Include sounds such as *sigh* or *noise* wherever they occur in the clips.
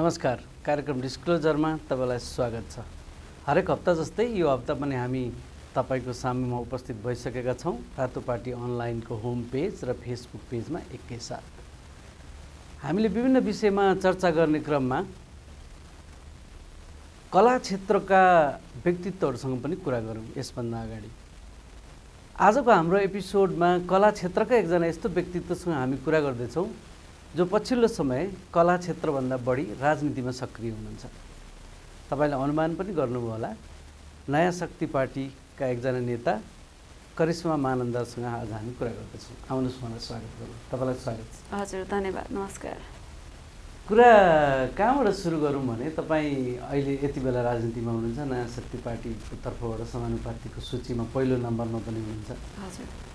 नमस्कार कार्यक्रम डिस्क्लोजरमा तपाईँलाई स्वागत छ हरेक हप्ता जस्तै यो हप्ता पनि हामी तपाईँको सामुमा उपस्थित भइसकेका छौँ रातो पार्टी अनलाइनको होम पेज र फेसबुक पेजमा एकैसाथ हामीले विभिन्न विषयमा चर्चा गर्ने क्रममा कला क्षेत्रका व्यक्तित्वहरूसँग पनि कुरा गरौँ यसभन्दा अगाडि आजको हाम्रो एपिसोडमा कला क्षेत्रका एकजना यस्तो व्यक्तित्वसँग हामी कुरा गर्दैछौँ जो पछिल्लो समय कला क्षेत्रभन्दा बढी राजनीतिमा सक्रिय हुनुहुन्छ तपाईँले अनुमान पनि गर्नुभयो होला नयाँ शक्ति पार्टीका एकजना नेता करिश्मा मानन्दसँग आज हामी कुरा गर्दछौँ आउनुहोस् मलाई स्वागत गर्नु तपाईँलाई स्वागत हजुर धन्यवाद नमस्कार कुरा कहाँबाट सुरु गरौँ भने तपाईँ अहिले यति बेला राजनीतिमा हुनुहुन्छ नयाँ शक्ति पार्टीको तर्फबाट समानुपातिको सूचीमा पहिलो नम्बरमा पनि हुनुहुन्छ हजुर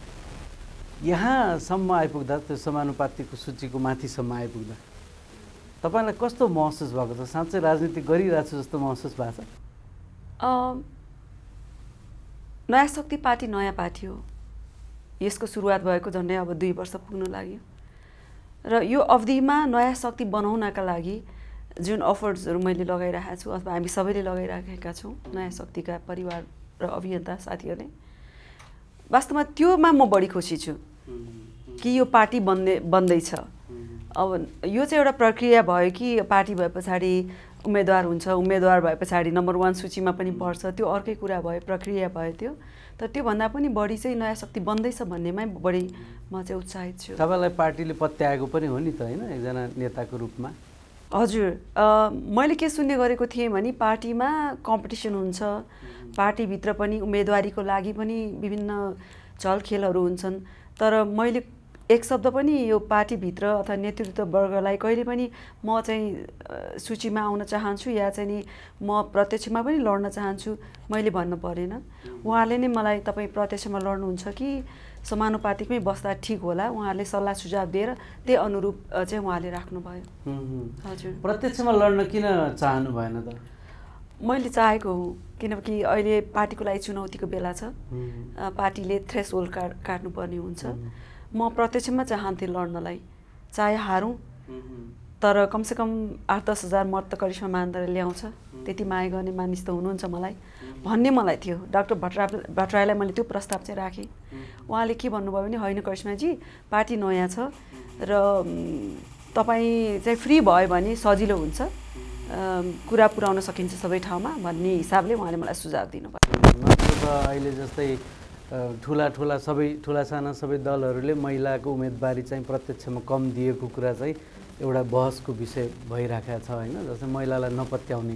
यहाँसम्म आइपुग्दा त्यो समानुपातिको सूचीको माथिसम्म आइपुग्दा तपाईँलाई कस्तो महसुस भएको छ साँच्चै राजनीति गरिरहेको छु जस्तो महसुस भएको छ नयाँ शक्ति पार्टी नयाँ पार्टी हो यसको सुरुवात भएको झन्डै अब दुई वर्ष पुग्न लाग्यो र यो अवधिमा नयाँ शक्ति बनाउनका लागि जुन अफर्ट्सहरू मैले लगाइरहेको छु अथवा हामी सबैले लगाइराखेका छौँ नयाँ शक्तिका परिवार र अभियन्ता साथीहरूले वास्तवमा त्योमा म बढी खुसी छु कि यो पार्टी बन्ने बन्दैछ अब यो चाहिँ एउटा प्रक्रिया भयो कि पार्टी भए पछाडि उम्मेदवार हुन्छ उम्मेदवार भए पछाडि नम्बर वान सूचीमा पनि पर्छ त्यो अर्कै कुरा भयो प्रक्रिया भयो त्यो तर त्योभन्दा पनि बढी चाहिँ नयाँ शक्ति बन्दैछ भन्नेमै बढी म चाहिँ उत्साहित छु तपाईँलाई पार्टीले पत्याएको पनि हो नि त होइन एकजना नेताको रूपमा हजुर मैले के सुन्ने गरेको थिएँ भने पार्टीमा कम्पिटिसन हुन्छ पार्टीभित्र पनि उम्मेदवारीको लागि पनि विभिन्न चलखेलहरू हुन्छन् तर मैले एक शब्द पनि यो पार्टीभित्र अथवा नेतृत्ववर्गलाई कहिले पनि म चाहिँ सूचीमा आउन चाहन्छु या चाहिँ नि म प्रत्यक्षमा पनि लड्न चाहन्छु मैले भन्नु परेन उहाँले नै मलाई तपाईँ प्रत्यक्षमा लड्नुहुन्छ कि समानुपातिकमै बस्दा ठिक होला उहाँहरूले सल्लाह सुझाव दिएर त्यही अनुरूप चाहिँ उहाँले राख्नुभयो हजुर प्रत्यक्षमा लड्न किन चाहनु भएन त मैले चाहेको हुँ किनकि अहिले पार्टीको लागि चुनौतीको बेला छ पार्टीले थ्रेस होल काट काट्नुपर्ने हुन्छ म प्रत्यक्षमा चाहन्थेँ लड्नलाई चाहे हारौँ तर कमसेकम आठ दस हजार मत त करिश्मा मान्दर ल्याउँछ त्यति माया गर्ने मानिस त हुनुहुन्छ मलाई भन्ने मलाई थियो डाक्टर भट्टरा भट्टराईलाई मैले त्यो प्रस्ताव चाहिँ राखेँ उहाँले के भन्नुभयो भने होइन करिश्माजी पार्टी नयाँ छ र तपाईँ चाहिँ फ्री भयो भने सजिलो हुन्छ कुरा पुर्याउन सकिन्छ सबै ठाउँमा भन्ने हिसाबले उहाँले मलाई सुझाव दिनुभयो अहिले जस्तै ठुला ठुला सबै ठुला साना सबै दलहरूले महिलाको उम्मेदवारी चाहिँ प्रत्यक्षमा कम दिएको कुरा चाहिँ एउटा बहसको विषय भइरहेको छ होइन जस्तै महिलालाई नपत्याउने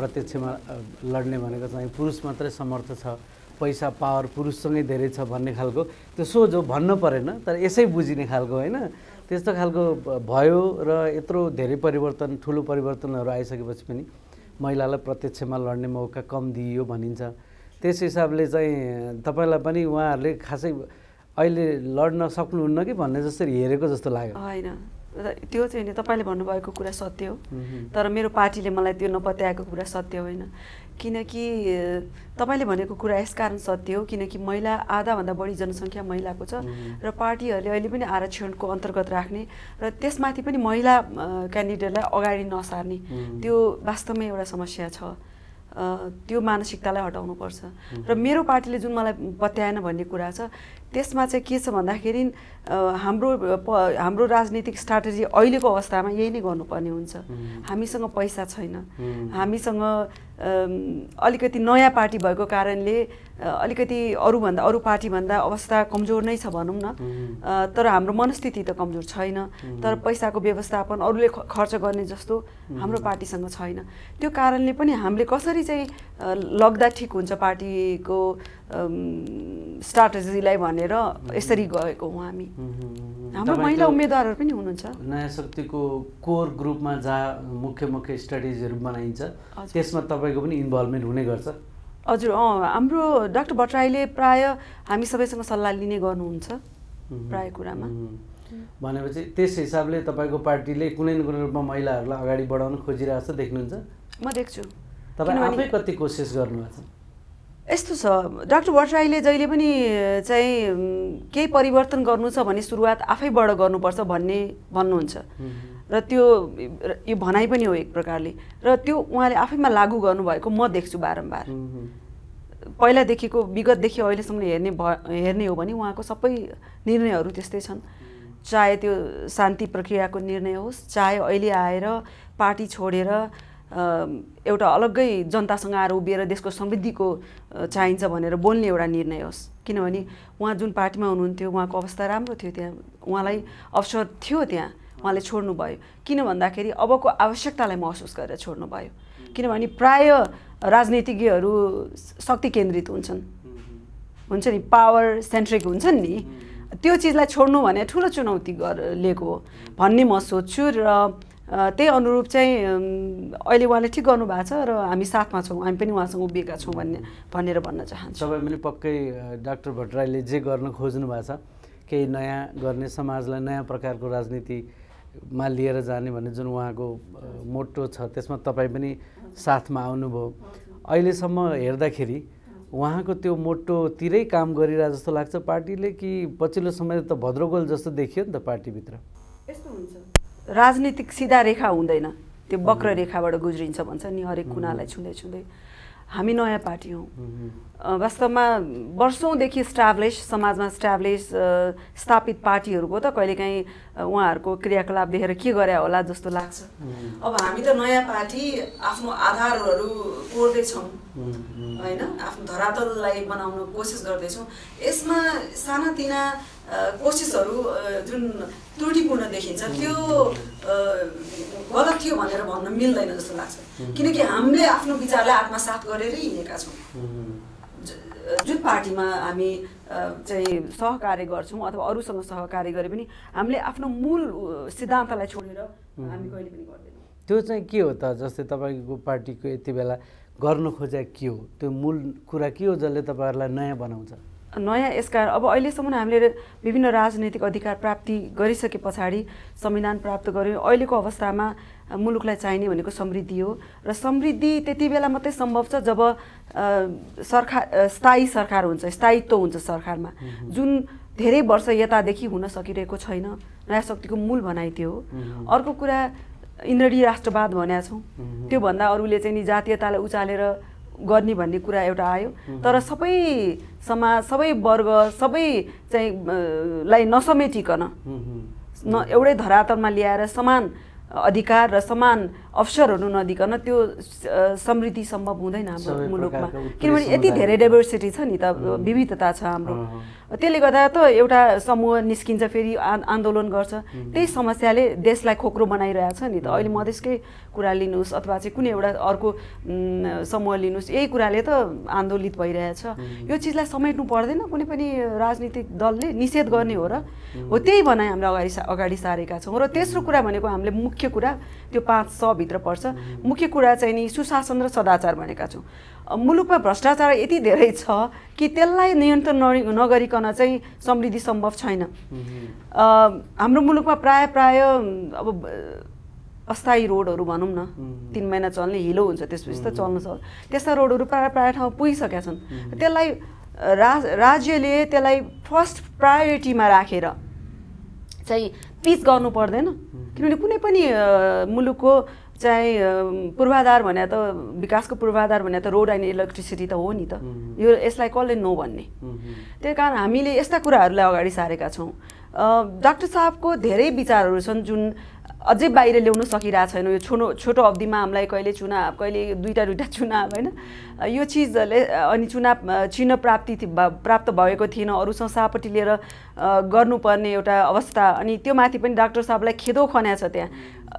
प्रत्यक्षमा लड्ने भनेको चाहिँ पुरुष मात्रै समर्थ छ पैसा पावर पुरुषसँगै धेरै छ भन्ने खालको त्यो सोझो भन्नु परेन तर यसै बुझिने खालको होइन त्यस्तो खालको भयो र यत्रो धेरै परिवर्तन ठुलो परिवर्तनहरू आइसकेपछि पनि महिलालाई प्रत्यक्षमा लड्ने मौका कम दिइयो भनिन्छ त्यस हिसाबले चाहिँ तपाईँलाई पनि उहाँहरूले खासै अहिले लड्न सक्नुहुन्न कि भन्ने जसरी हेरेको जस्तो लाग्यो होइन त्यो चाहिँ तपाईँले भन्नुभएको कुरा सत्य हो तर मेरो पार्टीले मलाई त्यो नपत्याएको कुरा सत्य होइन किनकि तपाईँले भनेको कुरा यसकारण सत्य हो किनकि महिला आधाभन्दा बढी जनसङ्ख्या महिलाको छ र पार्टीहरूले अहिले पनि आरक्षणको अन्तर्गत राख्ने र त्यसमाथि पनि महिला क्यान्डिडेटलाई अगाडि नसार्ने त्यो वास्तवमै एउटा समस्या छ त्यो मानसिकतालाई हटाउनुपर्छ र मेरो पार्टीले जुन मलाई पत्याएन भन्ने कुरा छ त्यसमा चाहिँ के छ भन्दाखेरि हाम्रो हाम्रो राजनीतिक स्ट्राटेजी अहिलेको अवस्थामा यही नै गर्नुपर्ने हुन्छ हामीसँग पैसा छैन हामीसँग अलिकति नयाँ पार्टी भएको कारणले अलिकति अरूभन्दा अरू पार्टीभन्दा अवस्था कमजोर नै छ भनौँ न तर हाम्रो मनस्थिति त कमजोर छैन तर पैसाको व्यवस्थापन अरूले खर्च गर्ने जस्तो हाम्रो पार्टीसँग छैन त्यो कारणले पनि हामीले कसरी चाहिँ लग्दा ठिक हुन्छ पार्टीको स्ट्राटेजीलाई भनेर भनेर यसरी गएको हौँ हामी हाम्रो महिला उम्मेदवारहरू पनि हुनुहुन्छ नयाँ शक्तिको कोर ग्रुपमा जहाँ मुख्य मुख्य स्टडिजहरू बनाइन्छ त्यसमा तपाईँको पनि इन्भल्भमेन्ट हुने गर्छ हजुर अँ हाम्रो डाक्टर भट्टराईले प्राय हामी सबैसँग सल्लाह लिने गर्नुहुन्छ प्राय कुरामा भनेपछि त्यस हिसाबले तपाईँको पार्टीले कुनै न कुनै रूपमा महिलाहरूलाई अगाडि बढाउन खोजिरहेको छ देख्नुहुन्छ म देख्छु तपाईँ आफै कति कोसिस गर्नुभएको छ यस्तो छ डाक्टर भट्टराईले जहिले पनि चाहिँ केही परिवर्तन गर्नु छ भने सुरुवात आफैबाट गर्नुपर्छ भन्ने भन्नुहुन्छ र त्यो यो भनाइ पनि हो एक प्रकारले र त्यो उहाँले आफैमा लागू गर्नुभएको म देख्छु बारम्बार पहिलादेखिको विगतदेखि अहिलेसम्म हेर्ने भ हेर्ने हो भने उहाँको सबै निर्णयहरू त्यस्तै छन् चाहे त्यो शान्ति प्रक्रियाको निर्णय होस् चाहे अहिले आएर पार्टी छोडेर एउटा अलग्गै जनतासँग आएर उभिएर देशको समृद्धिको चाहिन्छ भनेर बोल्ने एउटा निर्णय होस् किनभने उहाँ जुन पार्टीमा हुनुहुन्थ्यो उहाँको अवस्था राम्रो थियो त्यहाँ उहाँलाई अवसर थियो त्यहाँ उहाँले छोड्नु भयो किन भन्दाखेरि अबको आवश्यकतालाई महसुस गरेर छोड्नु भयो किनभने प्राय राजनीतिज्ञहरू शक्ति केन्द्रित हुन्छन् हुन्छ नि पावर सेन्ट्रिक हुन्छन् नि त्यो चिजलाई छोड्नु भने ठुलो चुनौती गर लिएको हो भन्ने म सोध्छु र त्यही अनुरूप चाहिँ अहिले उहाँले ठिक गर्नुभएको छ र हामी साथमा छौँ हामी पनि उहाँसँग उभिएका छौँ भन्ने भनेर भन्न चाहन्छु तपाईँ पनि पक्कै डाक्टर भट्टराईले जे गर्न खोज्नु भएको छ केही नयाँ गर्ने समाजलाई नयाँ प्रकारको राजनीतिमा लिएर जाने भन्ने जुन उहाँको मोटो छ त्यसमा तपाईँ पनि साथमा आउनुभयो अहिलेसम्म हेर्दाखेरि उहाँको त्यो मोटोतिरै काम गरिरहेको जस्तो लाग्छ पार्टीले कि पछिल्लो समय त भद्रगोल जस्तो देखियो नि त पार्टीभित्र यस्तो हुन्छ राजनीतिक सिधा रेखा हुँदैन त्यो वक्र रेखाबाट गुज्रिन्छ भन्छ नि हरेक कुनालाई छुँदै छुँदै हामी नयाँ पार्टी हौँ वास्तवमा वर्षौँदेखि स्ट्याब्लिस समाजमा स्ट्याब्लिस स्थापित पार्टीहरूको त कहिलेकाहीँ उहाँहरूको क्रियाकलाप देखेर के गरे होला जस्तो लाग्छ अब हामी त नयाँ पार्टी आफ्नो आधारहरू कोर्दैछौँ होइन आफ्नो धरातललाई बनाउन कोसिस गर्दैछौँ यसमा सानातिना कोसिसहरू जुन त्रुटिपूर्ण देखिन्छ त्यो गलत थियो भनेर भन्न मिल्दैन जस्तो लाग्छ किनकि हामीले आफ्नो विचारलाई आत्मसात गरेरै हिँडेका छौँ जुन पार्टीमा हामी चाहिँ सहकार्य गर्छौँ अथवा अरूसँग सहकार्य गरे पनि हामीले आफ्नो मूल सिद्धान्तलाई छोडेर हामी कहिले पनि गर्दैनौँ त्यो चाहिँ के हो त जस्तै तपाईँको पार्टीको यति बेला गर्न खोजेको के हो त्यो मूल कुरा के हो जसले तपाईँहरूलाई नयाँ बनाउँछ नयाँ यसकार अब अहिलेसम्म हामीले विभिन्न राजनैतिक अधिकार प्राप्ति गरिसके पछाडि संविधान प्राप्त गऱ्यौँ अहिलेको अवस्थामा मुलुकलाई चाहिने भनेको समृद्धि हो र समृद्धि त्यति बेला मात्रै सम्भव छ जब सरकार स्थायी सरकार हुन्छ स्थायित्व हुन्छ सरकारमा जुन धेरै वर्ष यतादेखि हुन सकिरहेको छैन नयाँ शक्तिको मूल भनाइ त्यो अर्को कुरा इन्द्रडी राष्ट्रवाद भनेको छौँ त्योभन्दा अरूले चाहिँ नि जातीयतालाई उचालेर गर्ने भन्ने कुरा एउटा आयो तर सबै समाज सबै वर्ग सबै चाहिँ लाई नसमेटिकन न एउटै धरातलमा ल्याएर समान अधिकार र समान अवसरहरू नदिकन त्यो समृद्धि सम्भव हुँदैन हाम्रो मुलुकमा किनभने यति धेरै डाइभर्सिटी छ नि त विविधता छ हाम्रो त्यसले गर्दा त एउटा समूह निस्किन्छ फेरि आन्दोलन गर्छ त्यही समस्याले देशलाई खोक्रो बनाइरहेछ नि त अहिले मधेसकै कुरा लिनुहोस् अथवा चाहिँ कुनै एउटा अर्को समूह लिनुहोस् यही कुराले त आन्दोलित भइरहेछ यो चिजलाई समेट्नु पर्दैन कुनै पनि राजनीतिक दलले निषेध गर्ने हो र हो त्यही भनाइ हामीले अगाडि अगाडि सारेका छौँ र तेस्रो कुरा भनेको हामीले मुख्य कुरा त्यो पाँच सब भित्र पर्छ मुख्य कुरा चाहिँ नि सुशासन र सदाचार भनेका छौँ मुलुकमा भ्रष्टाचार यति धेरै छ कि त्यसलाई नियन्त्रण नगरिकन चाहिँ समृद्धि सम्भव छैन हाम्रो मुलुकमा प्राय प्राय अब अस्थायी रोडहरू भनौँ न तिन महिना चल्ने हिलो हुन्छ त्यसपछि त चल्न सक्छ त्यस्ता रोडहरू प्राय प्राय ठाउँ पुगिसकेका छन् त्यसलाई राज्यले त्यसलाई फर्स्ट प्रायोरिटीमा राखेर चाहिँ पिच गर्नु पर्दैन किनभने कुनै पनि मुलुकको चाहिँ पूर्वाधार भने त विकासको पूर्वाधार भने त रोड एन्ड इलेक्ट्रिसिटी त हो नि त यो यसलाई कसले नो भन्ने त्यही कारण हामीले यस्ता कुराहरूलाई अगाडि सारेका छौँ डाक्टर साहबको धेरै विचारहरू छन् जुन अझै बाहिर ल्याउन सकिरहेको छैन यो छोटो छोटो अवधिमा हामीलाई कहिले चुनाव कहिले दुईवटा दुईवटा चुनाव होइन यो चिजले अनि चुनाव चिन्ह प्राप्ति प्राप्त भएको थिएन अरू संस्थापट्टि लिएर गर्नुपर्ने एउटा अवस्था अनि त्यो माथि पनि डाक्टर साहबलाई खेदो खन्या छ त्यहाँ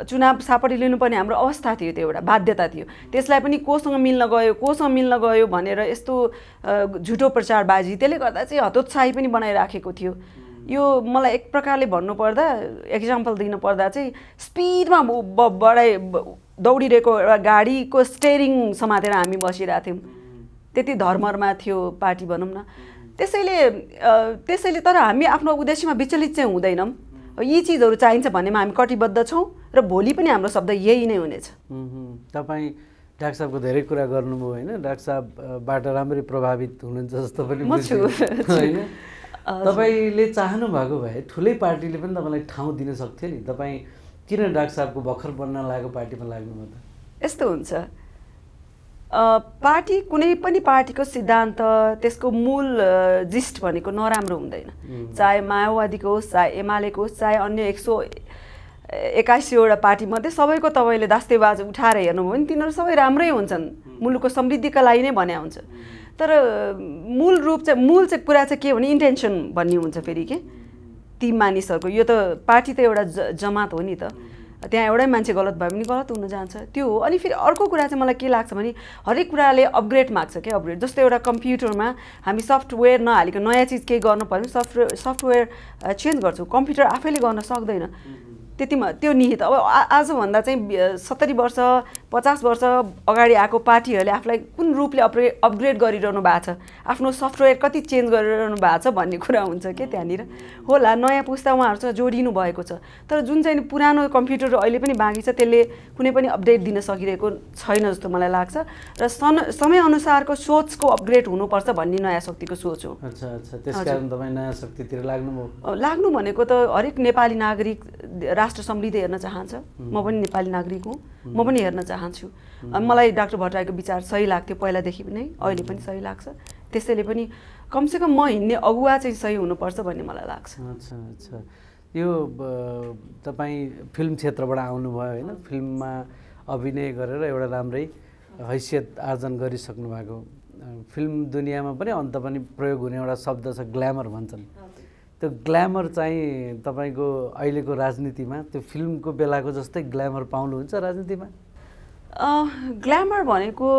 चुनाव सापटी लिनुपर्ने हाम्रो अवस्था थियो त्यो एउटा बाध्यता थियो त्यसलाई पनि कोसँग मिल्न गयो कोसँग मिल्न गयो भनेर यस्तो झुटो प्रचारबाजी त्यसले गर्दा चाहिँ हतोत्साही पनि बनाइराखेको थियो यो मलाई एक प्रकारले भन्नुपर्दा एक्जाम्पल दिनुपर्दा चाहिँ स्पिडमा बढाइ दौडिरहेको एउटा गाडीको स्टेरिङ समातेर हामी बसिरहेको थियौँ त्यति धर्मरमा थियो पार्टी भनौँ न त्यसैले त्यसैले तर हामी आफ्नो उद्देश्यमा विचलित चाहिँ हुँदैनौँ यी चिजहरू चाहिन्छ भन्नेमा हामी कटिबद्ध छौँ र भोलि पनि हाम्रो शब्द यही नै हुनेछ तपाईँ डाक्टर साहबको धेरै कुरा गर्नुभयो होइन डाक्टर साहबबाट राम्ररी प्रभावित हुनुहुन्छ जस्तो पनि म छु *laughs* होइन तपाईँले चाहनु भएको भए ठुलै पार्टीले पनि तपाईँलाई ठाउँ दिन सक्थ्यो नि तपाईँ किन डाक्टर साहबको भर्खर बन्न लागेको पार्टीमा लाग्नुभयो त यस्तो हुन्छ पार्टी कुनै पनि पार्टीको सिद्धान्त त्यसको मूल जिस्ट भनेको नराम्रो हुँदैन चाहे माओवादीको होस् चाहे एमालेको होस् चाहे अन्य एक सौ एक्काइसीवटा पार्टीमध्ये सबैको तपाईँले दास्तेबाज उठाएर हेर्नुभयो भने तिनीहरू सबै राम्रै हुन्छन् मुलुकको समृद्धिका लागि नै भन्या हुन्छ तर मूल रूप चाहिँ मूल चाहिँ कुरा चाहिँ के भने इन्टेन्सन भन्ने हुन्छ फेरि के ती मानिसहरूको यो त पार्टी त एउटा ज जमात हो नि त त्यहाँ एउटै मान्छे गलत भए पनि गलत हुन जान्छ त्यो हो अनि फेरि अर्को कुरा चाहिँ मलाई के लाग्छ भने हरेक कुराले अपग्रेड माग्छ क्या अपग्रेड जस्तो एउटा कम्प्युटरमा हामी सफ्टवेयर नहालेको नयाँ चिज केही गर्नु पऱ्यो सफ्टवेयर सफ्टवेयर चेन्ज गर्छौँ कम्प्युटर आफैले गर्न सक्दैन त्यतिमा त्यो निहित अब आजभन्दा चाहिँ सत्तरी वर्ष पचास वर्ष अगाडि आएको पार्टीहरूले आफूलाई कुन रूपले अपग्रे अपग्रेड गरिरहनु भएको छ आफ्नो सफ्टवेयर कति चेन्ज गरिरहनु भएको छ भन्ने कुरा हुन्छ क्या त्यहाँनिर होला नयाँ पुस्ता उहाँहरूसँग जोडिनु भएको छ तर जुन चाहिँ पुरानो कम्प्युटर अहिले पनि बाँकी छ त्यसले कुनै पनि अपडेट दिन सकिरहेको छैन जस्तो मलाई लाग्छ र सन समयअनुसारको सोचको अपग्रेड हुनुपर्छ भन्ने नयाँ शक्तिको सोच हो लाग्नु भनेको त हरेक नेपाली नागरिक राष्ट्र समृद्धि हेर्न चाहन्छ म पनि नेपाली नागरिक हुँ म पनि हेर्न चाहन्छु चाहन्छु मलाई डाक्टर भट्टराईको विचार सही लाग्थ्यो पहिलादेखि नै अहिले पनि सही लाग्छ त्यसैले पनि कमसेकम म हिँड्ने अगुवा चाहिँ सही हुनुपर्छ भन्ने मलाई लाग्छ अच्छा अच्छा यो तपाईँ फिल्म क्षेत्रबाट आउनुभयो होइन फिल्ममा अभिनय गरेर एउटा राम्रै हैसियत आर्जन गरिसक्नु भएको फिल्म दुनियाँमा पनि अन्त पनि प्रयोग हुने एउटा शब्द छ ग्ल्यामर भन्छन् त्यो ग्ल्यामर चाहिँ तपाईँको अहिलेको राजनीतिमा त्यो फिल्मको बेलाको जस्तै ग्ल्यामर पाउनुहुन्छ राजनीतिमा ग्ल्यामर भनेको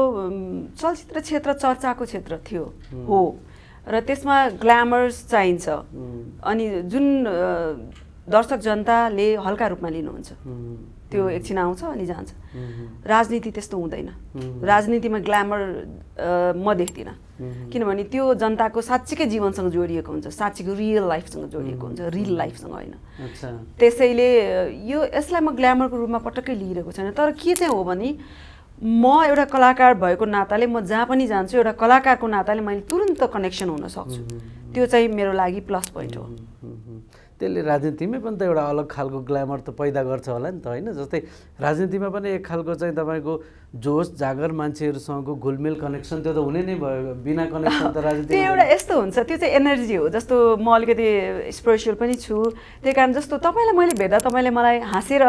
चलचित्र क्षेत्र चर्चाको क्षेत्र थियो हो र त्यसमा ग्ल्यामर्स चाहिन्छ अनि जुन दर्शक जनताले हल्का रूपमा लिनुहुन्छ त्यो एकछिन आउँछ अनि जान्छ राजनीति त्यस्तो हुँदैन राजनीतिमा ग्ल्यामर म देख्दिनँ किनभने त्यो जनताको साँच्चीकै जीवनसँग जोडिएको हुन्छ साँच्चीको रियल लाइफसँग जोडिएको हुन्छ रियल लाइफसँग होइन त्यसैले यो यसलाई म ग्ल्यामरको रूपमा पटक्कै लिइरहेको छैन तर के चाहिँ हो भने म एउटा कलाकार भएको नाताले म जहाँ पनि जान्छु एउटा कलाकारको नाताले मैले तुरन्त कनेक्सन हुन सक्छु त्यो चाहिँ मेरो लागि प्लस पोइन्ट हो त्यसले राजनीतिमै पनि त एउटा अलग खालको ग्ल्यामर त पैदा गर्छ होला नि त होइन जस्तै राजनीतिमा पनि एक खालको चाहिँ तपाईँको जोस जागर मान्छेहरूसँगको घुलमिल कनेक्सन त्यो त हुने नै भयो बिना कनेक्सन त राजनीति त्यो एउटा यस्तो हुन्छ त्यो चाहिँ एनर्जी हो जस्तो म अलिकति स्पिरिचुअल पनि छु त्यही कारण जस्तो तपाईँलाई मैले भेट्दा तपाईँले मलाई हाँसेर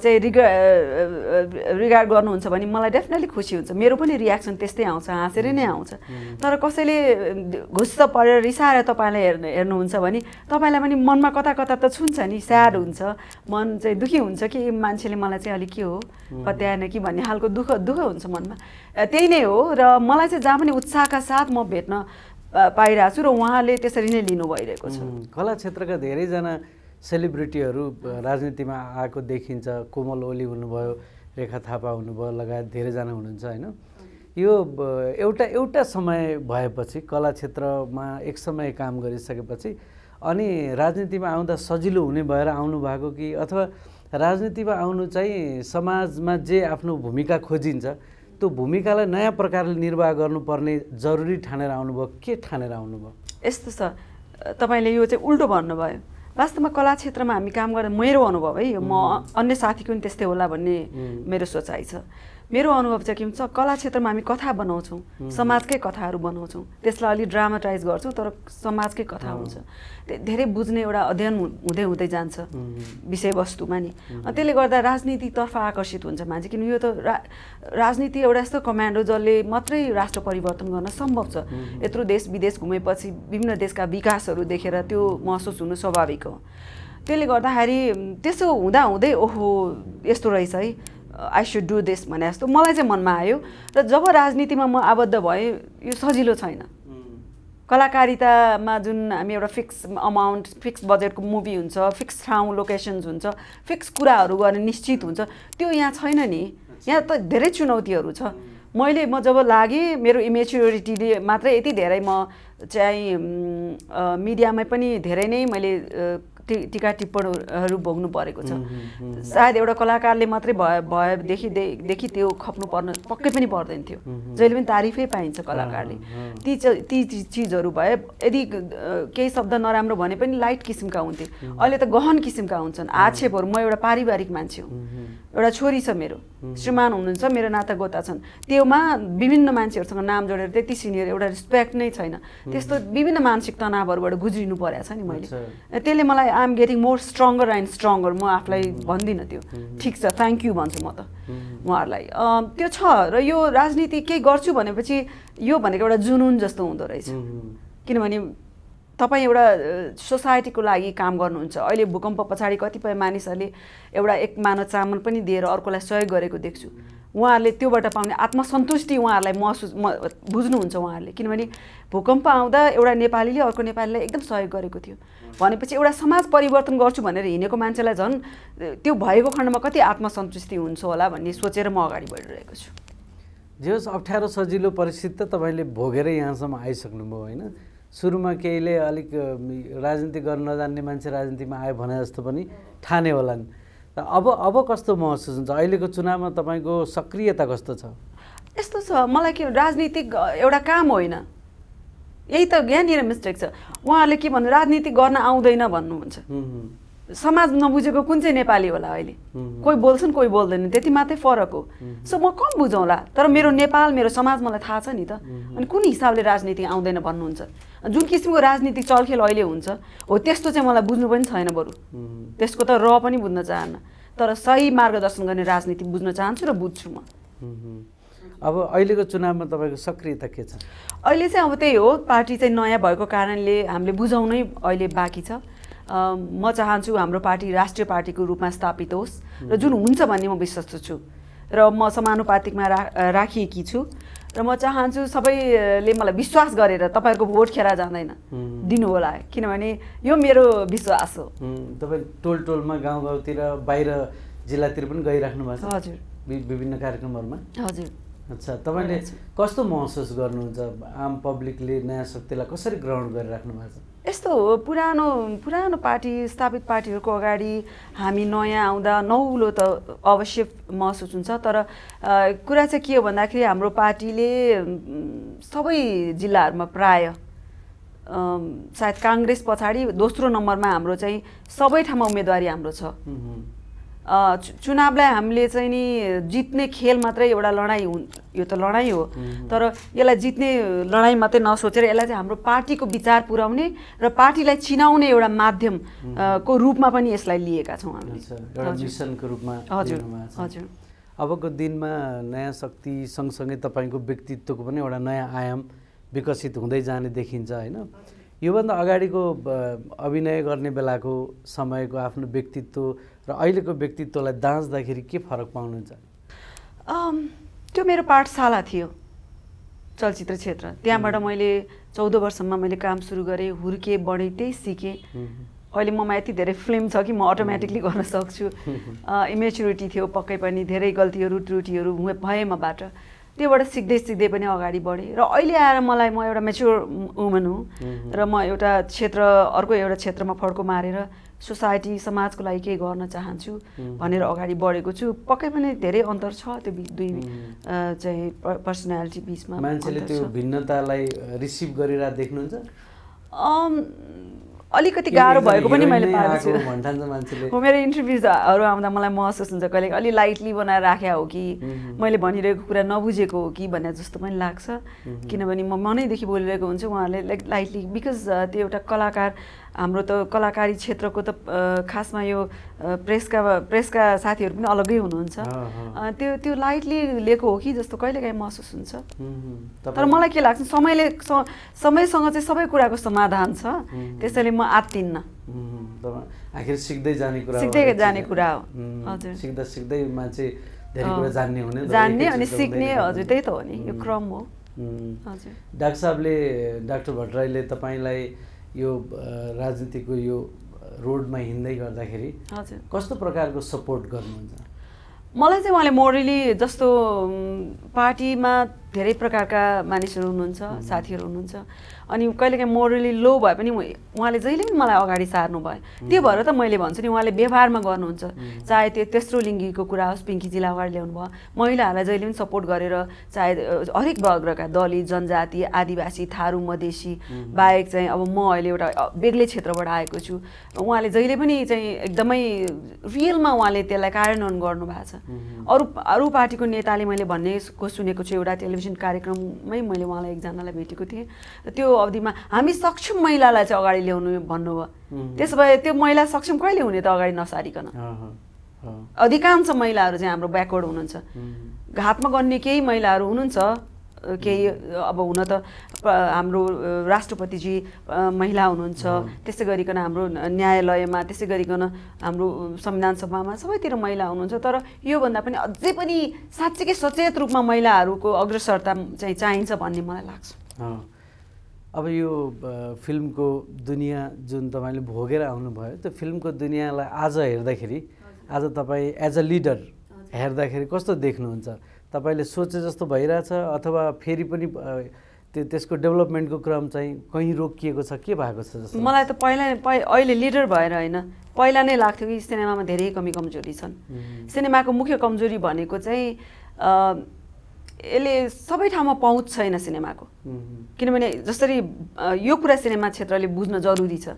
चाहिँ रिगा रिगार्ड गर्नुहुन्छ भने मलाई डेफिनेटली खुसी हुन्छ मेरो पनि रियाक्सन त्यस्तै आउँछ हाँसेरै नै आउँछ तर कसैले घुस्त परेर रिसाएर तपाईँलाई हेर्नु हेर्नुहुन्छ भने तपाईँलाई पनि मनमा मनमा कता कता त छुन्छ नि स्याड हुन्छ मन चाहिँ दुःखी हुन्छ कि मान्छेले मलाई चाहिँ अलिक के हो कत्याएन कि भन्ने खालको दुःख दुःख हुन्छ मनमा त्यही नै हो र मलाई चाहिँ जहाँ पनि उत्साहका साथ म भेट्न पाइरहेको छु र उहाँले त्यसरी नै लिनु भइरहेको छ कला क्षेत्रका धेरैजना सेलिब्रिटीहरू राजनीतिमा आएको देखिन्छ कोमल ओली हुनुभयो रेखा थापा हुनुभयो लगायत धेरैजना हुनुहुन्छ होइन यो एउटा एउटा समय भएपछि कला क्षेत्रमा एक समय काम गरिसकेपछि अनि राजनीतिमा आउँदा सजिलो हुने भएर आउनु भएको कि अथवा राजनीतिमा आउनु चाहिँ समाजमा जे आफ्नो भूमिका खोजिन्छ त्यो भूमिकालाई नयाँ प्रकारले निर्वाह गर्नुपर्ने जरुरी ठानेर आउनुभयो के ठानेर आउनुभयो यस्तो छ तपाईँले यो चाहिँ उल्टो भन्नुभयो वास्तवमा कला क्षेत्रमा हामी काम गर्दा मेरो अनुभव है म अन्य साथीको पनि त्यस्तै होला भन्ने मेरो सोचाइ छ मेरो अनुभव चाहिँ के हुन्छ कला क्षेत्रमा हामी कथा बनाउँछौँ समाजकै कथाहरू बनाउँछौँ त्यसलाई अलिक ड्रामाटाइज गर्छौँ तर समाजकै कथा हुन्छ धेरै बुझ्ने एउटा अध्ययन हुँदै हुँदै जान्छ विषयवस्तुमा नि त्यसले गर्दा राजनीतितर्फ आकर्षित हुन्छ मान्छे किन यो त राजनीति एउटा यस्तो कमान्ड हो जसले मात्रै राष्ट्र परिवर्तन गर्न सम्भव छ यत्रो देश विदेश घुमेपछि विभिन्न देशका विकासहरू देखेर त्यो महसुस हुनु स्वाभाविक हो त्यसले गर्दाखेरि त्यसो हुँदा हुँदै ओहो यस्तो रहेछ है आई सुड डु दिस भने जस्तो मलाई चाहिँ मनमा आयो र जब राजनीतिमा म आबद्ध भएँ यो सजिलो छैन कलाकारितामा जुन हामी एउटा फिक्स अमाउन्ट फिक्स बजेटको मुभी हुन्छ फिक्स ठाउँ लोकेसन्स हुन्छ फिक्स कुराहरू गर्ने निश्चित हुन्छ त्यो यहाँ छैन नि यहाँ त धेरै चुनौतीहरू छ मैले म जब लागेँ मेरो इमेच्युरिटीले मात्रै यति धेरै म चाहिँ मिडियामै पनि धेरै नै मैले टि टिका टिप्पणहरू भोग्नु परेको छ सायद एउटा कलाकारले मात्रै भयो भएदेखि देखि त्यो खप्नु पर्न पक्कै पनि पर्दैन थियो जहिले पनि तारिफै पाइन्छ कलाकारले ती ती चिजहरू भए यदि केही शब्द नराम्रो भने पनि लाइट किसिमका हुन्थे अहिले त गहन किसिमका हुन्छन् आक्षेपहरू म एउटा पारिवारिक मान्छे हुँ एउटा छोरी छ मेरो Mhm. श्रीमान हुनुहुन्छ मेरो नाता गोता छन् त्योमा विभिन्न मान्छेहरूसँग नाम जोडेर त्यति सिनियर एउटा रिस्पेक्ट नै छैन mhm. त्यस्तो विभिन्न मानसिक तनावहरूबाट गुज्रिनु परेको छ नि मैले त्यसले मलाई I'm getting more stronger and stronger म आफूलाई mhm. भन्दिनँ त्यो ठिक छ थ्याङ्क यू भन्छु म त उहाँहरूलाई त्यो छ र यो राजनीति केही गर्छु भनेपछि यो भनेको एउटा जुनुन जस्तो हुँदो रहेछ किनभने तपाईँ एउटा सोसाइटीको लागि काम गर्नुहुन्छ अहिले भूकम्प पछाडि कतिपय मानिसहरूले एउटा एक मानव चामल पनि दिएर अर्कोलाई सहयोग गरेको देख्छु उहाँहरूले त्योबाट पाउने आत्मसन्तुष्टि उहाँहरूलाई महसुस म बुझ्नुहुन्छ उहाँहरूले किनभने भूकम्प आउँदा एउटा नेपालीले अर्को नेपालीलाई एकदम सहयोग गरेको थियो भनेपछि एउटा समाज परिवर्तन गर्छु भनेर हिँडेको मान्छेलाई झन् त्यो भएको खण्डमा कति आत्मसन्तुष्टि हुन्छ होला भन्ने सोचेर म अगाडि बढिरहेको छु जे होस् अप्ठ्यारो सजिलो परिस्थिति त तपाईँले भोगेर यहाँसम्म आइसक्नुभयो होइन सुरुमा केहीले अलिक राजनीति गर्न नजान्ने मान्छे राजनीतिमा आयो भने जस्तो पनि ठाने होलान् त अब अब कस्तो महसुस हुन्छ अहिलेको चुनावमा तपाईँको सक्रियता कस्तो छ यस्तो छ मलाई के राजनीतिक एउटा काम होइन यही त यहाँनिर मिस्टेक छ उहाँहरूले के भन्नु राजनीति गर्न आउँदैन भन्नुहुन्छ समाज नबुझेको कुन चाहिँ नेपाली होला अहिले कोही बोल्छन् कोही बोल्दैन त्यति मात्रै फरक हो सो म कम बुझौँला तर मेरो नेपाल मेरो समाज मलाई थाहा छ नि त अनि कुन हिसाबले राजनीति आउँदैन भन्नुहुन्छ जुन किसिमको राजनीति चलखेल अहिले हुन्छ हो त्यस्तो चाहिँ मलाई बुझ्नु पनि छैन बरु त्यसको त र पनि बुझ्न चाहन्न तर सही मार्गदर्शन गर्ने राजनीति बुझ्न चाहन्छु र बुझ्छु म अब अहिलेको चुनावमा तपाईँको सक्रियता के छ अहिले चाहिँ अब त्यही हो पार्टी चाहिँ नयाँ भएको कारणले हामीले बुझाउनै अहिले बाँकी छ म चाहन्छु हाम्रो पार्टी राष्ट्रिय पार्टीको रूपमा स्थापित होस् र जुन हुन्छ भन्ने म विश्वस्त छु र म समानुपातिकमा रा राखिएकी छु र म चाहन्छु सबैले मलाई विश्वास गरेर तपाईँहरूको भोट खेर जाँदैन दिनु होला किनभने यो मेरो विश्वास हो तपाईँ टोल टोलमा गाउँ गाउँतिर बाहिर जिल्लातिर पनि गइराख्नु भएको छ हजुर विभिन्न कार्यक्रमहरूमा हजुर अच्छा तपाईँले कस्तो महसुस गर्नुहुन्छ आम पब्लिकले नयाँ शक्तिलाई कसरी ग्रहण गरिराख्नु भएको छ यस्तो हो पुरानो पुरानो पार्टी स्थापित पार्टीहरूको अगाडि हामी नयाँ आउँदा नौलो त अवश्य महसुस हुन्छ तर कुरा चाहिँ के हो भन्दाखेरि हाम्रो पार्टीले सबै जिल्लाहरूमा प्राय सायद काङ्ग्रेस पछाडि दोस्रो नम्बरमा हाम्रो चाहिँ सबै ठाउँमा उम्मेदवारी हाम्रो छ चुनावलाई हामीले चाहिँ नि जित्ने खेल मात्रै एउटा लडाइँ हुन् यो त लडाइँ हो तर यसलाई जित्ने लडाइँ मात्रै नसोचेर यसलाई चाहिँ हाम्रो पार्टीको विचार पुर्याउने र पार्टीलाई चिनाउने एउटा माध्यम को रूपमा पनि यसलाई लिएका छौँ हजुर अबको दिनमा नयाँ शक्ति सँगसँगै तपाईँको व्यक्तित्वको पनि एउटा नयाँ आयाम विकसित हुँदै जाने देखिन्छ होइन योभन्दा अगाडिको अभिनय गर्ने बेलाको समयको आफ्नो व्यक्तित्व र अहिलेको व्यक्तित्वलाई दाँच्दाखेरि के फरक पाउनुहुन्छ त्यो मेरो पाठशाला थियो चलचित्र क्षेत्र त्यहाँबाट मैले चौध वर्षमा मैले काम सुरु गरेँ हुर्केँ बढेँ त्यही सिकेँ अहिले ममा यति धेरै फिल्म छ कि म अटोमेटिकली गर्न सक्छु इमेच्युरिटी *laughs* थियो पक्कै पनि धेरै गल्तीहरू त्रुटिहरू भए मबाट त्योबाट सिक्दै सिक्दै पनि अगाडि बढेँ र अहिले आएर मलाई म एउटा मेच्योर वुमन हुँ र म एउटा क्षेत्र अर्को एउटा क्षेत्रमा फड्को मारेर सोसाइटी समाजको लागि केही गर्न चाहन्छु भनेर अगाडि बढेको छु पक्कै पनि धेरै अन्तर छ त्यो दुई चाहिँ पर्सनालिटी बिचमा मान्छेले त्यो भिन्नतालाई रिसिभ गरेर देख्नुहुन्छ अलिकति गाह्रो भएको पनि मैले पाएको छु हो मेरो इन्टरभ्युजहरू आउँदा मलाई महसुस हुन्छ कहिले अलि लाइटली बनाएर राखेको हो कि मैले भनिरहेको कुरा नबुझेको हो कि भनेर जस्तो पनि लाग्छ किनभने म मनैदेखि बोलिरहेको हुन्छु उहाँहरूले लाइक लाइटली बिकज त्यो एउटा कलाकार हाम्रो त कलाकारी क्षेत्रको त खासमा यो प्रेसका प्रेसका साथीहरू पनि अलग्गै हुनुहुन्छ त्यो त्यो लाइटली लिएको हो कि जस्तो कहिलेकाहीँ महसुस हुन्छ तर मलाई के लाग्छ समयले समयसँग चाहिँ सबै कुराको समाधान छ त्यसैले म आत्तिन्न आखिर सिक्दै जाने कुरा सिक्दै जाने कुरा हो हजुर सिक्दा सिक्दै मान्छे धेरै कुरा जान्ने हुने जान्ने अनि सिक्ने हजुर त्यही त हो नि यो क्रम हो डाक्टर साहबले डाक्टर भट्टराईले तपाईँलाई यो राजनीतिको यो रोडमा हिँड्दै गर्दाखेरि कस्तो प्रकारको सपोर्ट गर्नुहुन्छ मलाई चाहिँ उहाँले मोरेली जस्तो पार्टीमा धेरै प्रकारका मानिसहरू हुनुहुन्छ साथीहरू हुनुहुन्छ अनि कहिलेकाहीँ मोरली लो भए पनि उहाँले जहिले पनि मलाई अगाडि सार्नु भयो त्यो भएर त मैले भन्छु नि उहाँले व्यवहारमा गर्नुहुन्छ चाहे त्यो तेस्रो लिङ्गीको कुरा होस् पिङ्कीजीलाई अगाडि ल्याउनु भयो महिलाहरूलाई जहिले पनि सपोर्ट गरेर चाहे हरेक वर्गका दलित जनजाति आदिवासी थारू मधेसी बाहेक चाहिँ अब म अहिले एउटा बेग्लै क्षेत्रबाट आएको छु उहाँले जहिले पनि चाहिँ एकदमै रियलमा उहाँले त्यसलाई कार्यान्वयन गर्नु भएको छ अरू अरू पार्टीको नेताले मैले भन्ने सुनेको छु एउटा टेलिभिजन टेलिभिजन कार्यक्रममै मैले उहाँलाई एकजनालाई भेटेको थिएँ त्यो अवधिमा हामी सक्षम महिलालाई चाहिँ अगाडि ल्याउनु भन्नुभयो त्यसो भए त्यो महिला सक्षम कहिले हुने त अगाडि नसारिकन अधिकांश महिलाहरू चाहिँ हाम्रो ब्याकवर्ड हुनुहुन्छ घातमा गर्ने केही महिलाहरू हुनुहुन्छ केही अब हुन त हाम्रो राष्ट्रपतिजी महिला हुनुहुन्छ त्यसै गरिकन हाम्रो न्यायालयमा त्यसै गरिकन हाम्रो संविधान सभामा सबैतिर महिला हुनुहुन्छ तर योभन्दा पनि अझै पनि साँच्चीकै सचेत रूपमा महिलाहरूको अग्रसरता चाहिँ चाहिन्छ भन्ने मलाई लाग्छ अब यो फिल्मको दुनियाँ जुन तपाईँले भोगेर आउनुभयो त्यो फिल्मको दुनियाँलाई आज हेर्दाखेरि आज तपाईँ एज अ लिडर हेर्दाखेरि कस्तो देख्नुहुन्छ तपाईँले सोचे जस्तो भइरहेछ अथवा फेरि पनि त्यो त्यसको डेभलपमेन्टको क्रम चाहिँ कहीँ रोकिएको छ के भएको छ जस्तो मलाई त पहिला पहि अहिले लिडर भएर होइन पहिला नै लाग्थ्यो कि सिनेमामा धेरै कमी कमजोरी छन् सिनेमाको मुख्य कमजोरी भनेको चाहिँ यसले सबै ठाउँमा पहुँच छैन सिनेमाको किनभने जसरी यो कुरा सिनेमा क्षेत्रले बुझ्न जरुरी छ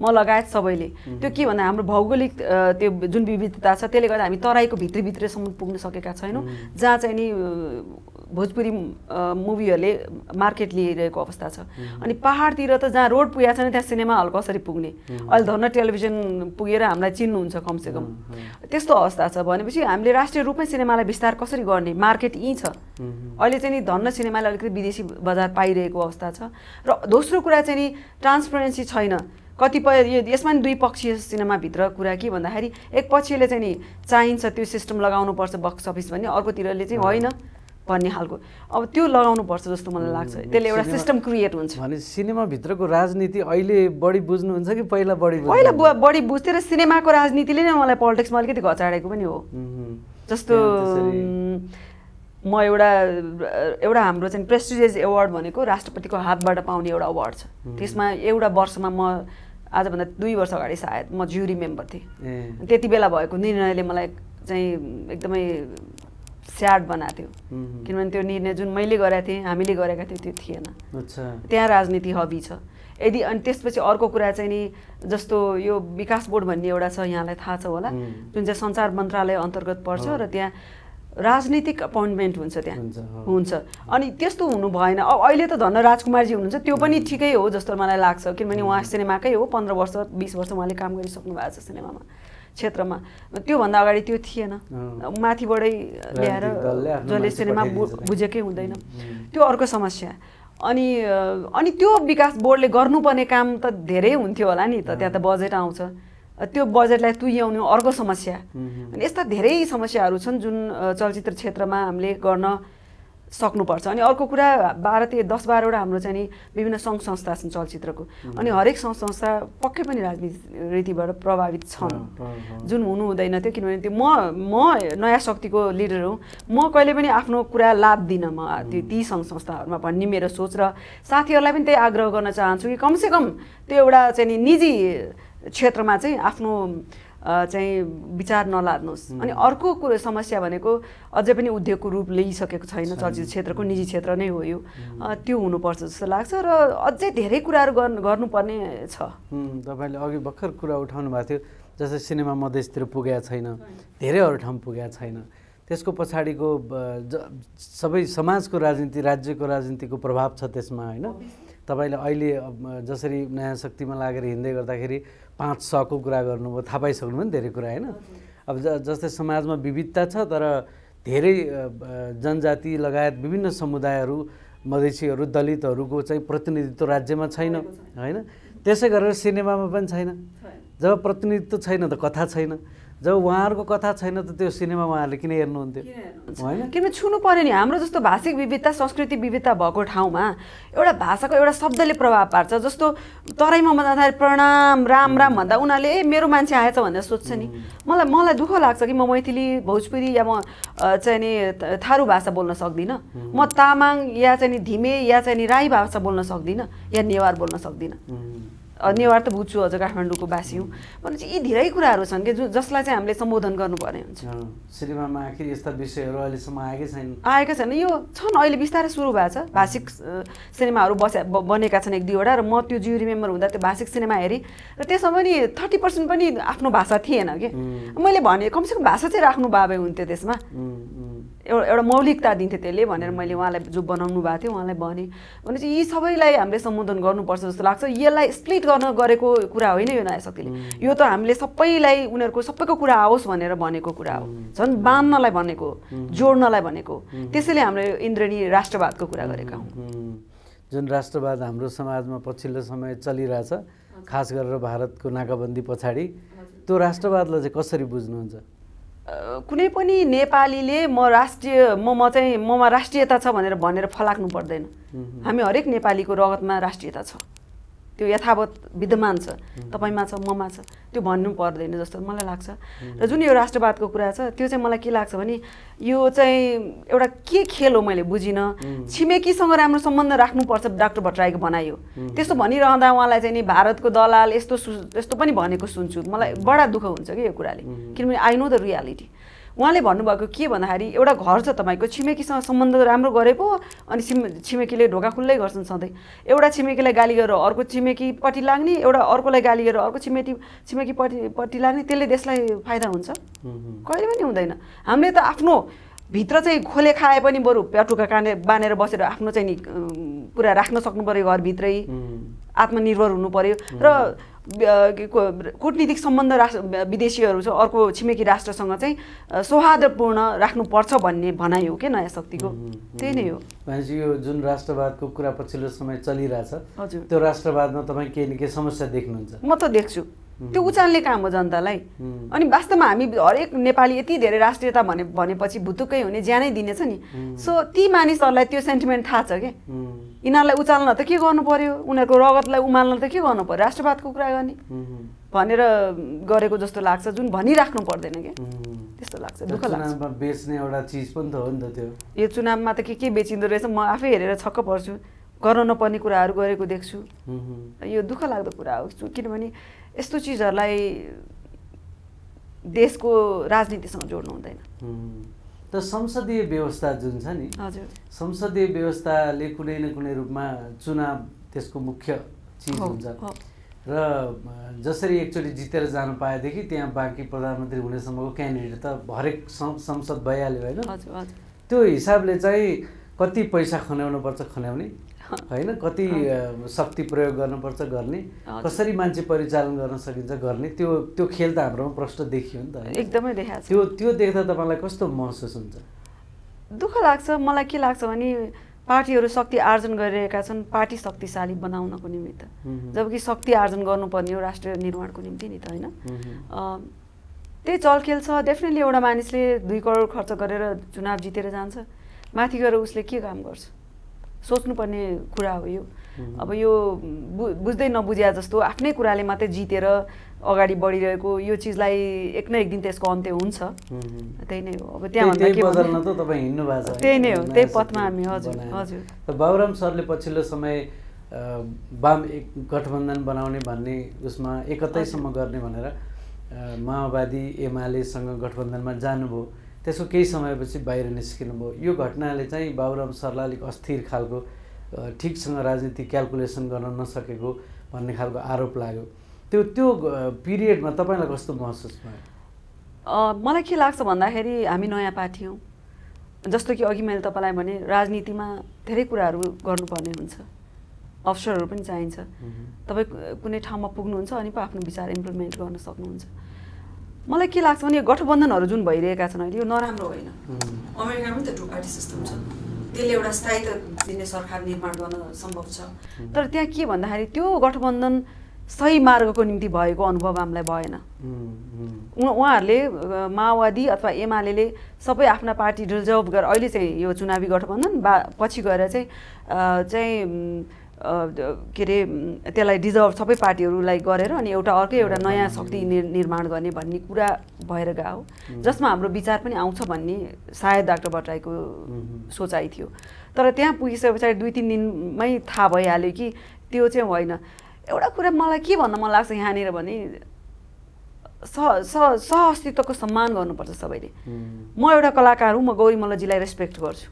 म लगायत सबैले त्यो के भन्दा हाम्रो भौगोलिक त्यो जुन विविधता छ त्यसले गर्दा हामी तराईको भित्रीभित्रसम्म पुग्न सकेका छैनौँ जहाँ चाहिँ नि भोजपुरी मुभीहरूले मार्केट लिइरहेको अवस्था छ अनि पाहाडतिर त जहाँ रोड पुगेको छैन त्यहाँ सिनेमा हल कसरी पुग्ने अहिले धर्न टेलिभिजन पुगेर हामीलाई चिन्नुहुन्छ कमसेकम त्यस्तो अवस्था छ भनेपछि हामीले राष्ट्रिय रूपमै सिनेमालाई विस्तार कसरी गर्ने मार्केट यहीँ छ अहिले चाहिँ नि धन्न सिनेमाले अलिकति विदेशी बजार पाइरहेको अवस्था छ र दोस्रो कुरा चाहिँ नि ट्रान्सपेरेन्सी छैन कतिपय यो यसमा नि दुई पक्षीय सिनेमाभित्र कुरा के भन्दाखेरि एक पक्षले चाहिँ नि चाहिन्छ त्यो सिस्टम लगाउनुपर्छ बक्स अफिस भन्ने अर्कोतिरले चाहिँ होइन भन्ने खालको अब त्यो लगाउनुपर्छ जस्तो मलाई लाग्छ त्यसले एउटा सिस्टम क्रिएट हुन्छ भने सिनेमाभित्रको राजनीति अहिले बढी बुझ्नुहुन्छ कि पहिला बढी पहिला बढी बुझ्थ्यो र सिनेमाको राजनीतिले नै मलाई पोलिटिक्समा अलिकति घचाडेको पनि हो जस्तो म एउटा एउटा हाम्रो चाहिँ प्रेस्टिजियस एवार्ड भनेको राष्ट्रपतिको हातबाट पाउने एउटा अवार्ड छ त्यसमा एउटा वर्षमा म आजभन्दा दुई वर्ष अगाडि सायद म ज्युरी मेम्बर थिएँ त्यति बेला भएको निर्णयले मलाई चाहिँ एकदमै स्याड बनाएको थियो किनभने त्यो निर्णय जुन मैले गरेको थिएँ हामीले गरेका थियौँ त्यो थिएन त्यहाँ राजनीति हबी छ यदि अनि त्यसपछि अर्को कुरा चाहिँ नि जस्तो यो विकास बोर्ड भन्ने एउटा छ यहाँलाई थाहा छ होला जुन चाहिँ सञ्चार मन्त्रालय अन्तर्गत पर्छ र त्यहाँ राजनीतिक अपोइन्टमेन्ट हुन्छ त्यहाँ हुन्छ अनि त्यस्तो हुनु भएन अब अहिले त धन्न राजकुमारजी हुनुहुन्छ त्यो पनि ठिकै हो जस्तो मलाई लाग्छ किनभने उहाँ सिनेमाकै हो पन्ध्र वर्ष बिस वर्ष उहाँले काम गरिसक्नु भएको छ सिनेमामा क्षेत्रमा त्योभन्दा अगाडि त्यो थिएन माथिबाटै ल्याएर जसले सिनेमा बुझेकै हुँदैन त्यो अर्को समस्या अनि अनि त्यो विकास बोर्डले गर्नुपर्ने काम त धेरै हुन्थ्यो होला नि त त्यहाँ त बजेट आउँछ त्यो बजेटलाई तुयाउने अर्को समस्या अनि यस्ता धेरै समस्याहरू छन् जुन चलचित्र क्षेत्रमा हामीले गर्न सक्नुपर्छ अनि अर्को कुरा भारतीय दस बाह्रवटा हाम्रो चाहिँ नि विभिन्न सङ्घ संस्था छन् चलचित्रको अनि हरेक सङ्घ संस्था पक्कै पनि राजनीति रीतिबाट प्रभावित छन् जुन हुनु हुँदैन थियो किनभने त्यो म म नयाँ शक्तिको लिडर हुँ म कहिले पनि आफ्नो कुरा लाभ दिन म त्यो ती सङ्घ संस्थाहरूमा भन्ने मेरो सोच र साथीहरूलाई पनि त्यही आग्रह गर्न चाहन्छु कि कमसेकम त्यो एउटा चाहिँ नि निजी क्षेत्रमा चाहिँ आफ्नो चाहिँ विचार नलाद्नुहोस् अनि अर्को कुरो समस्या भनेको अझै पनि उद्योगको रूप लिइसकेको छैन चलचित्र क्षेत्रको निजी क्षेत्र नै हो यो त्यो हुनुपर्छ जस्तो लाग्छ र अझै धेरै कुराहरू गर्नु गर्नुपर्ने छ तपाईँले अघि भर्खर कुरा उठाउनु भएको थियो जस्तै सिनेमा मधेसतिर पुगेको छैन धेरै अरू ठाउँ पुगेको छैन त्यसको पछाडिको सबै समाजको राजनीति राज्यको राजनीतिको प्रभाव छ त्यसमा होइन तपाईँले अहिले जसरी नयाँ शक्तिमा लागेर हिँड्दै गर्दाखेरि पाँच सको कुरा गर्नुभयो थाहा पाइसक्नु पनि धेरै कुरा होइन अब ज जस्तै समाजमा विविधता छ तर धेरै जनजाति लगायत विभिन्न समुदायहरू मधेसीहरू दलितहरूको चाहिँ प्रतिनिधित्व राज्यमा छैन होइन त्यसै गरेर सिनेमामा पनि छैन जब प्रतिनिधित्व छैन त कथा छैन जब उहाँहरूको कथा छैन त त्यो सिनेमा उहाँहरूले किन हेर्नुहुन्थ्यो होइन किनभने छुनु पऱ्यो नि हाम्रो जस्तो भाषिक विविधता संस्कृति विविधता भएको ठाउँमा एउटा भाषाको एउटा शब्दले प्रभाव पार्छ जस्तो तराईमा जाँदाखेरि प्रणाम राम राम भन्दा उनीहरूले ए मेरो मान्छे आएछ भनेर सोध्छ नि मलाई मलाई दुःख लाग्छ कि म मैथिली भोजपुरी या म चाहिँ नि थारू भाषा बोल्न सक्दिनँ म तामाङ या चाहिँ नि धिमे या चाहिँ नि राई भाषा बोल्न सक्दिनँ या नेवार बोल्न सक्दिनँ नेवार त भुच्छु अझ काठमाडौँको बासी हुँ भनेपछि यी धेरै कुराहरू छन् कि जुन जसलाई चाहिँ हामीले सम्बोधन गर्नुपर्ने हुन्छ सिनेमामा आखिर यस्ता विषयहरू अहिलेसम्म आएकै छैन आएका छैन यो छन् अहिले बिस्तारै सुरु भएको छ भाषिक सिनेमाहरू बस्या बनेका छन् एक दुईवटा र म त्यो ज्युरी मेम्बर हुँदा त्यो भाषिक सिनेमा हेरेँ र त्यसमा पनि थर्टी पर्सेन्ट पनि आफ्नो भाषा थिएन कि मैले भने कमसेकम भाषा चाहिँ राख्नु बाबे हुन्थ्यो त्यसमा एउटा एउटा मौलिकता दिन्थे त्यसले भनेर मैले उहाँलाई जो बनाउनु भएको थियो उहाँलाई भनेँ भनेपछि यी सबैलाई हामीले सम्बोधन गर्नुपर्छ जस्तो लाग्छ यसलाई स्प्लिट गर्न गरेको कुरा होइन यो नयाँ शक्तिले यो त हामीले सबैलाई उनीहरूको सबैको कुरा आओस् भनेर भनेको कुरा हो झन् बाँध्नलाई भनेको जोड्नलाई भनेको त्यसैले हामीले इन्द्रणी राष्ट्रवादको कुरा गरेका हौँ जुन राष्ट्रवाद हाम्रो समाजमा पछिल्लो समय चलिरहेछ खास गरेर भारतको नाकाबन्दी पछाडि त्यो राष्ट्रवादलाई चाहिँ कसरी बुझ्नुहुन्छ कुनै पनि नेपालीले म राष्ट्रिय म म चाहिँ ममा राष्ट्रियता छ भनेर भनेर फलाक्नु पर्दैन हामी हरेक नेपालीको रगतमा राष्ट्रियता छ त्यो यथावत विद्यमान छ तपाईँमा छ ममा छ त्यो भन्नु पर्दैन जस्तो मलाई लाग्छ र जुन यो राष्ट्रवादको कुरा छ त्यो चाहिँ मलाई के लाग्छ भने यो चाहिँ एउटा के खेल हो मैले बुझिनँ छिमेकीसँग राम्रो सम्बन्ध राख्नुपर्छ डाक्टर भट्टराईको भनायो त्यस्तो भनिरहँदा उहाँलाई चाहिँ नि भारतको दलाल यस्तो यस्तो पनि भनेको सुन्छु मलाई बडा दुःख हुन्छ कि यो कुराले किनभने आई नो द रियालिटी उहाँले भन्नुभएको के भन्दाखेरि एउटा घर छ तपाईँको छिमेकीसँग सम्बन्ध राम्रो गरे पो अनि छिमे छिमेकीले ढोका खुल्लै गर्छन् सधैँ एउटा छिमेकीलाई गाली गरेर अर्को छिमेकीपट्टि लाग्ने एउटा अर्कोलाई गाली गरेर अर्को छिमेकी पट्टि लाग्ने त्यसले देशलाई फाइदा हुन्छ कहिले पनि हुँदैन हामीले त आफ्नो भित्र चाहिँ खोले खाए पनि बरु प्याटुका काने बाँधेर बसेर आफ्नो चाहिँ नि पुरा राख्न सक्नु पऱ्यो घरभित्रै आत्मनिर्भर हुनु पऱ्यो र कुटनीतिक सम्बन्ध राष्ट्र विदेशीहरू छ अर्को छिमेकी राष्ट्रसँग चाहिँ सौहार्दपूर्ण राख्नुपर्छ भन्ने भनाइ हो कि नयाँ शक्तिको त्यही नै हो भनेपछि यो जुन राष्ट्रवादको कुरा पछिल्लो समय चलिरहेछ त्यो राष्ट्रवादमा तपाईँ केही न केही समस्या देख्नुहुन्छ म त देख्छु त्यो उचाल्ने काम हो जनतालाई अनि वास्तवमा हामी हरेक नेपाली यति धेरै राष्ट्रियता भने भनेपछि भुतुक्कै हुने ज्यानै दिनेछ नि सो ती मानिसहरूलाई त्यो सेन्टिमेन्ट थाहा छ क्या यिनीहरूलाई उचाल्न त के गर्नु पर्यो उनीहरूको रगतलाई उमाल्न त के गर्नु पर्यो राष्ट्रवादको कुरा गर्ने भनेर गरेको जस्तो लाग्छ जुन भनिराख्नु पर्दैन क्या त्यस्तो लाग्छ दुःख लाग्छ बेच्ने एउटा चिज पनि त हो नि त त्यो यो चुनावमा त के के बेचिँदो रहेछ म आफै हेरेर छक्क पर्छु गर्न नपर्ने कुराहरू गरेको देख्छु यो दुःख लाग्दो कुरा हो किनभने यस्तो चिजहरूलाई देशको राजनीतिसँग जोड्नु हुँदैन त संसदीय व्यवस्था जुन छ नि हजुर संसदीय व्यवस्थाले कुनै न कुनै रूपमा चुनाव त्यसको मुख्य चिज हुन्छ र जसरी एकचोटि जितेर जानु पाएदेखि त्यहाँ बाँकी प्रधानमन्त्री हुनेसम्मको क्यान्डिडेट त हरेक संसद भइहाल्यो होइन त्यो हिसाबले चाहिँ कति पैसा खन्याउनुपर्छ खन्याउने होइन कति शक्ति प्रयोग गर्नुपर्छ गर्ने कसरी मान्छे परिचालन गर्न सकिन्छ गर्ने त्यो त्यो खेल त हाम्रोमा प्रश्न देखियो नि त एकदमै देखाएको त्यो त्यो देख्दा तपाईँलाई कस्तो महसुस हुन्छ दुःख लाग्छ मलाई के लाग्छ भने पार्टीहरू शक्ति आर्जन गरिरहेका छन् पार्टी शक्तिशाली बनाउनको निमित्त जबकि शक्ति आर्जन गर्नुपर्ने हो राष्ट्रिय निर्माणको निम्ति नि त होइन त्यही चलखेल छ डेफिनेटली एउटा मानिसले दुई करोड खर्च गरेर चुनाव जितेर जान्छ माथि गएर उसले के काम गर्छ सोच्नुपर्ने कुरा हो यो अब यो बुझ्दै नबुझ्या जस्तो आफ्नै कुराले मात्रै जितेर अगाडि बढिरहेको यो चिजलाई एक न एक दिन त्यसको अन्त्य हुन्छ त्यही नै हो अब त्यहाँ तपाईँ हिँड्नु भएको त्यही नै हो त्यही पथमा हामी हजुर हजुर बाबुराम सरले पछिल्लो समय वाम एक गठबन्धन बनाउने भन्ने उसमा एकतैसम्म गर्ने भनेर माओवादी एमालेसँग गठबन्धनमा जानुभयो त्यसको केही समयपछि बाहिर निस्किनुभयो यो घटनाले चाहिँ बाबुराम सरलाई अलिक अस्थिर खालको ठिकसँग राजनीति क्यालकुलेसन गर्न नसकेको भन्ने खालको आरोप लाग्यो त्यो त्यो पिरियडमा तपाईँलाई कस्तो महसुस भयो मलाई के लाग्छ भन्दाखेरि हामी नयाँ पार्टी हौँ जस्तो कि अघि मैले तपाईँलाई भने राजनीतिमा धेरै कुराहरू गर्नुपर्ने हुन्छ अवसरहरू पनि चाहिन्छ तपाईँ कुनै ठाउँमा पुग्नुहुन्छ अनि पो आफ्नो विचार इम्प्लिमेन्ट गर्न सक्नुहुन्छ मलाई के लाग्छ भने यो गठबन्धनहरू जुन भइरहेका छन् अहिले यो नराम्रो होइन अमेरिकामा पनि त टु पार्टी सिस्टम छ त्यसले एउटा स्थायी दिने सरकार निर्माण गर्न सम्भव छ तर त्यहाँ के भन्दाखेरि त्यो गठबन्धन सही मार्गको निम्ति भएको अनुभव हामीलाई भएन उहाँहरूले माओवादी अथवा एमाले सबै आफ्ना पार्टी रिजर्भ गरेर अहिले चाहिँ यो चुनावी गठबन्धन बा पछि गएर चाहिँ चाहिँ के अरे त्यसलाई डिजर्भ सबै पार्टीहरूलाई गरेर अनि एउटा अर्कै एउटा नयाँ शक्ति निर्माण गर्ने भन्ने कुरा भएर गएको जसमा हाम्रो विचार पनि आउँछ भन्ने सायद डाक्टर भट्टराईको सोचाइ थियो तर त्यहाँ पुगिसके पछाडि दुई तिन दिनमै थाहा भइहाल्यो कि त्यो चाहिँ होइन एउटा कुरा मलाई के भन्न मन लाग्छ यहाँनिर भने स स अस्तित्वको सम्मान गर्नुपर्छ सबैले म एउटा कलाकार हुँ म गौरी मल्लजीलाई रेस्पेक्ट गर्छु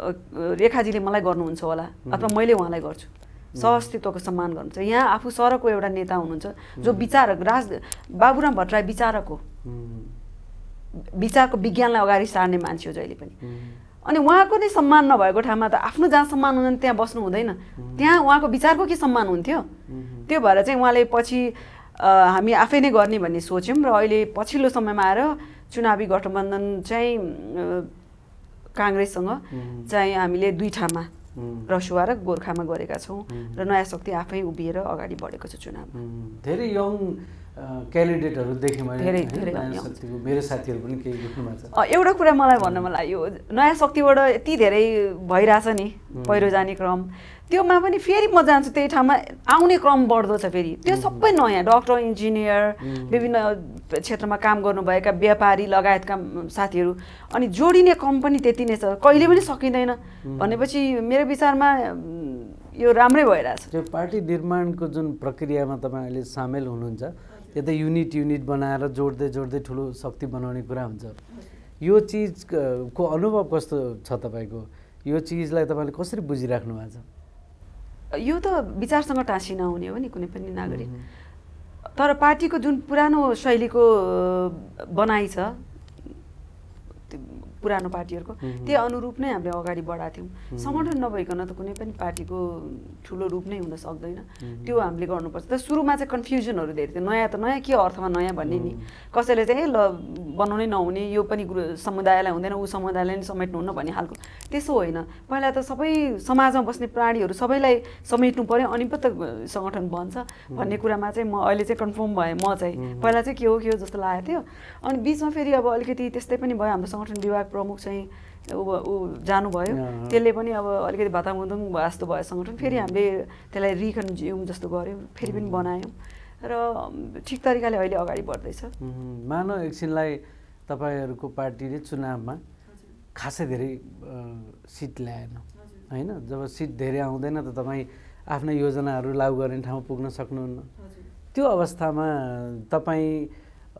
रेखाजीले मलाई गर्नुहुन्छ होला अथवा मैले उहाँलाई गर्छु सहस्तित्वको सम्मान गर्नुहुन्छ यहाँ आफू सरको एउटा नेता हुनुहुन्छ जो विचारक राज बाबुराम भट्टराई विचारक हो विचारको विज्ञानलाई अगाडि सार्ने मान्छे हो जहिले पनि अनि उहाँको नै सम्मान नभएको ठाउँमा त आफ्नो जहाँ सम्मान हुँदैन त्यहाँ बस्नु हुँदैन त्यहाँ उहाँको विचारको के सम्मान हुन्थ्यो त्यो भएर चाहिँ उहाँले पछि हामी आफै नै गर्ने भन्ने सोच्यौँ र अहिले पछिल्लो समयमा आएर चुनावी गठबन्धन चाहिँ काङ्ग्रेससँग चाहिँ हामीले दुई ठामा रसुवा र गोर्खामा गरेका छौँ र नयाँ शक्ति आफै उभिएर अगाडि बढेको छ चुनावमा धेरै यङ क्यान्डिडेटहरू देखेँ मैले मेरो साथीहरू पनि केही एउटा कुरा मलाई भन्न मन लाग्यो नयाँ शक्तिबाट यति धेरै भइरहेछ नि पहिरो जाने क्रम त्योमा पनि फेरि म जान्छु त्यही ठाउँमा आउने क्रम बढ्दो छ फेरि त्यो सबै नयाँ डक्टर इन्जिनियर विभिन्न क्षेत्रमा काम गर्नुभएका व्यापारी लगायतका साथीहरू अनि जोडिने क्रम पनि त्यति नै छ कहिले पनि सकिँदैन भनेपछि मेरो विचारमा यो राम्रै भइरहेछ त्यो पार्टी निर्माणको जुन प्रक्रियामा तपाईँ अहिले सामेल हुनुहुन्छ त्यो त युनिट युनिट बनाएर जोड्दै जोड्दै ठुलो शक्ति बनाउने कुरा हुन्छ यो चिजको अनुभव कस्तो छ तपाईँको यो चिजलाई तपाईँले कसरी बुझिराख्नु भएको छ यो त विचारसँग टाँसी नहुने हो नि कुनै पनि नागरिक तर पार्टीको जुन पुरानो शैलीको बनाइ छ पुरानो पार्टीहरूको त्यही अनुरूप नै हामीले अगाडि बढाएको थियौँ सङ्गठन नभइकन त कुनै पनि पार्टीको ठुलो रूप नै हुन सक्दैन त्यो हामीले गर्नुपर्छ त सुरुमा चाहिँ कन्फ्युजनहरू धेरै थियो नयाँ त नयाँ के अर्थमा नयाँ भन्ने नि कसैले चाहिँ ए ल बनाउनै नहुने यो पनि समुदायलाई हुँदैन ऊ समुदायलाई नि समेट्नुहुन्न भन्ने खालको त्यसो होइन पहिला त सबै समाजमा बस्ने प्राणीहरू सबैलाई समेट्नु पऱ्यो अनि पो त सङ्गठन बन्छ भन्ने कुरामा चाहिँ म अहिले चाहिँ कन्फर्म भएँ म चाहिँ पहिला चाहिँ के हो के हो जस्तो लागेको थियो अनि बिचमा फेरि अब अलिकति त्यस्तै पनि भयो हाम्रो सङ्गठन विभाग प्रमुख चाहिँ ऊ ऊ जानुभयो त्यसले पनि अब अलिकति भातामुदुङ भयो जस्तो भयो सङ्गठन फेरि हामीले त्यसलाई जिउँ जस्तो गऱ्यौँ फेरि पनि बनायौँ र ठिक तरिकाले अहिले अगाडि बढ्दैछ मानव एकछिनलाई तपाईँहरूको पार्टीले चुनावमा खासै धेरै सिट ल्याएन होइन जब सिट धेरै आउँदैन त तपाईँ आफ्नै योजनाहरू लागु गर्ने ठाउँ पुग्न सक्नुहुन्न त्यो अवस्थामा तपाईँ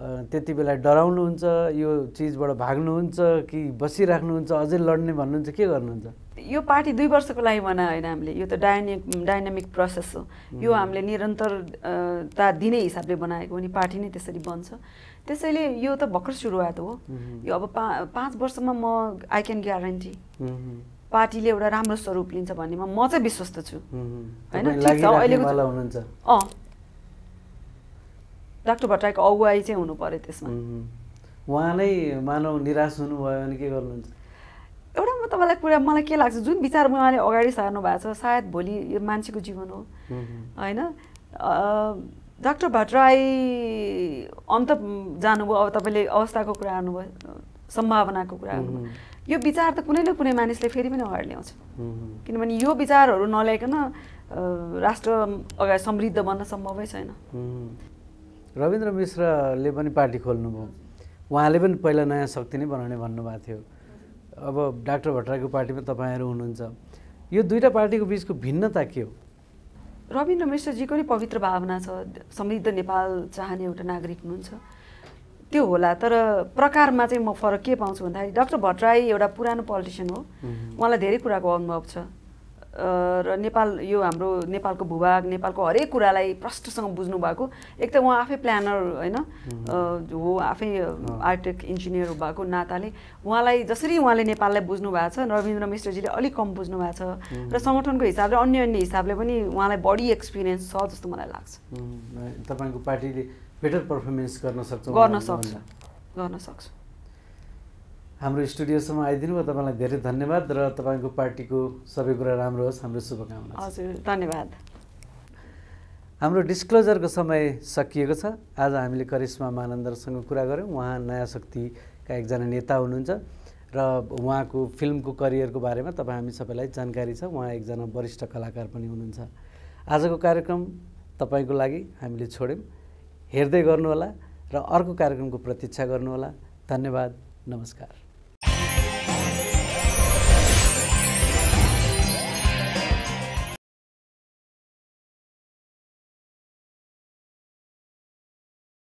त्यति बेला डराउनुहुन्छ यो चिजबाट भाग्नुहुन्छ कि बसिराख्नुहुन्छ अझै लड्ने भन्नुहुन्छ के गर्नुहुन्छ यो पार्टी दुई वर्षको लागि बनायो होइन हामीले यो त डाइने डाइनामिक प्रोसेस हो यो हामीले निरन्तरता दिने हिसाबले बनाएको अनि पार्टी नै त्यसरी बन्छ त्यसैले यो त भर्खर सुरुवात हो यो अब पा पाँच वर्षमा म आई क्यान ग्यारेन्टी पार्टीले एउटा राम्रो स्वरूप लिन्छ भन्नेमा म चाहिँ विश्वस्त छु होइन अहिलेको डाक्टर भट्टराईको अगुवाई चाहिँ हुनु पऱ्यो त्यसमा नै मानव निराश हुनुभयो भने के गर्नुहुन्छ एउटा म तपाईँलाई कुरा मलाई के लाग्छ जुन विचार उहाँले अगाडि सार्नु भएको छ सायद भोलि यो मान्छेको जीवन हो होइन डाक्टर भट्टराई अन्त जानुभयो अब तपाईँले अवस्थाको कुरा गर्नुभयो सम्भावनाको कुरा आउनुभयो यो विचार त कुनै न कुनै मानिसले फेरि पनि अगाडि ल्याउँछ किनभने यो विचारहरू नल्याइकन राष्ट्र अगाडि समृद्ध बन्न सम्भवै छैन रविन्द्र मिश्रले पनि पार्टी खोल्नुभयो उहाँले पनि पहिला नयाँ शक्ति नै बनाउने भन्नुभएको थियो अब डाक्टर भट्टराईको पार्टीमा तपाईँहरू हुनुहुन्छ यो दुईवटा पार्टीको बिचको भिन्नता के हो रविन्द्र मिश्रजीको नै पवित्र भावना छ समृद्ध नेपाल चाहने एउटा नागरिक हुनुहुन्छ त्यो होला तर प्रकारमा चाहिँ म फरक के पाउँछु भन्दाखेरि डाक्टर भट्टराई एउटा पुरानो पोलिटिसियन हो उहाँलाई धेरै कुराको अनुभव छ र नेपाल यो हाम्रो नेपालको भूभाग नेपालको हरेक कुरालाई प्रष्टसँग बुझ्नु भएको एक त उहाँ आफै प्लानर होइन हो आफै आर्किटेक्ट इन्जिनियर भएको नाताले उहाँलाई जसरी उहाँले नेपाललाई बुझ्नु भएको छ रविन्द्र मिश्रजीले अलिक कम बुझ्नु भएको छ र सङ्गठनको हिसाबले अन्य अन्य हिसाबले पनि उहाँलाई बढी एक्सपिरियन्स छ जस्तो मलाई लाग्छ तपाईँको पार्टीले बेटर पर्फर्मेन्स गर्न सक्छ गर्न सक्छ गर्न सक्छ हाम्रो स्टुडियोसम्म आइदिनु भयो तपाईँलाई धेरै धन्यवाद र तपाईँको पार्टीको सबै कुरा राम्रो होस् हाम्रो शुभकामना हजुर धन्यवाद हाम्रो डिस्क्लोजरको समय सकिएको छ आज हामीले करिश्मा मानन्दरसँग कुरा गऱ्यौँ उहाँ नयाँ शक्तिका एकजना नेता हुनुहुन्छ र उहाँको फिल्मको करियरको बारेमा तपाईँ हामी सबैलाई जानकारी छ उहाँ एकजना वरिष्ठ कलाकार पनि हुनुहुन्छ आजको कार्यक्रम तपाईँको लागि हामीले छोड्यौँ हेर्दै गर्नुहोला र अर्को कार्यक्रमको प्रतीक्षा गर्नुहोला धन्यवाद नमस्कार